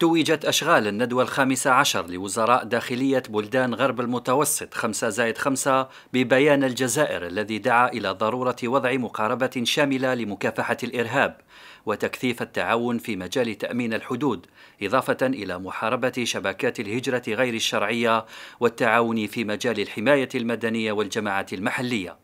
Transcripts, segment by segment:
توجت أشغال الندوة الخامسة عشر لوزراء داخلية بلدان غرب المتوسط 5 زائد 5 ببيان الجزائر الذي دعا إلى ضرورة وضع مقاربة شاملة لمكافحة الإرهاب وتكثيف التعاون في مجال تأمين الحدود إضافة إلى محاربة شبكات الهجرة غير الشرعية والتعاون في مجال الحماية المدنية والجماعات المحلية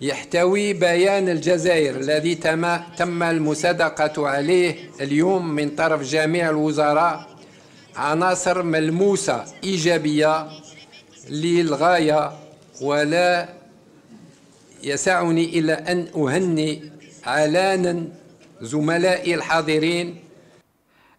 يحتوي بيان الجزائر الذي تم, تم المصادقة عليه اليوم من طرف جميع الوزراء عناصر ملموسة إيجابية للغاية ولا يسعني إلا أن أهني علاناً زملائي الحاضرين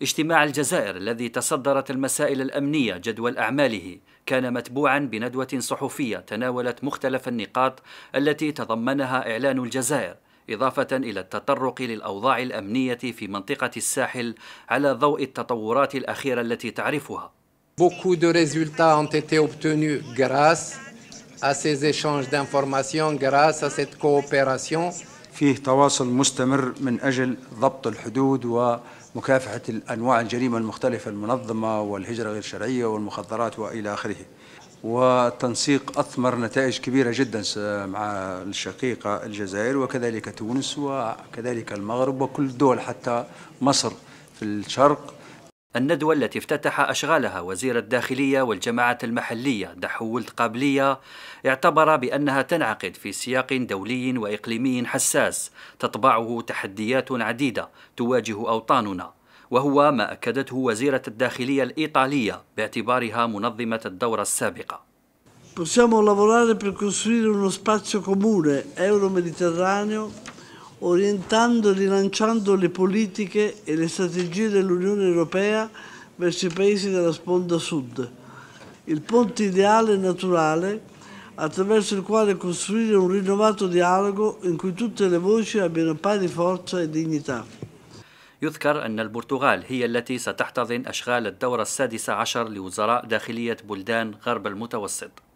اجتماع الجزائر الذي تصدرت المسائل الأمنية جدول أعماله كان متبوعا بندوة صحفية تناولت مختلف النقاط التي تضمنها إعلان الجزائر إضافة إلى التطرق للأوضاع الأمنية في منطقة الساحل على ضوء التطورات الأخيرة التي تعرفها Beaucoup de résultats ont été obtenus grâce à ces échanges d'informations, grâce à cette coopération. فيه تواصل مستمر من أجل ضبط الحدود ومكافحة أنواع الجريمة المختلفة المنظمة والهجرة غير شرعية والمخدرات وإلى آخره وتنسيق أثمر نتائج كبيرة جدا مع الشقيقة الجزائر وكذلك تونس وكذلك المغرب وكل الدول حتى مصر في الشرق الندوة التي افتتح أشغالها وزير الداخلية والجماعات المحلية دحولت قابلية اعتبر بأنها تنعقد في سياق دولي وإقليمي حساس تطبعه تحديات عديدة تواجه أوطاننا وهو ما أكدته وزيرة الداخلية الإيطالية باعتبارها منظمة الدورة السابقة Possiamo lavorare per costruire uno spazio comune euro-mediterraneo orientando e rilanciando le politiche e le strategie dell'Unione Europea verso i paesi della sponda sud. Il ponte ideale e naturale attraverso il quale costruire un rinnovato dialogo in cui tutte le voci abbiano pari forza e dignità. يذكر أن البرتغال هي التي ستحتضن أشغال الدورة السادسة عشر لوزراء داخلية بلدان غرب المتوسط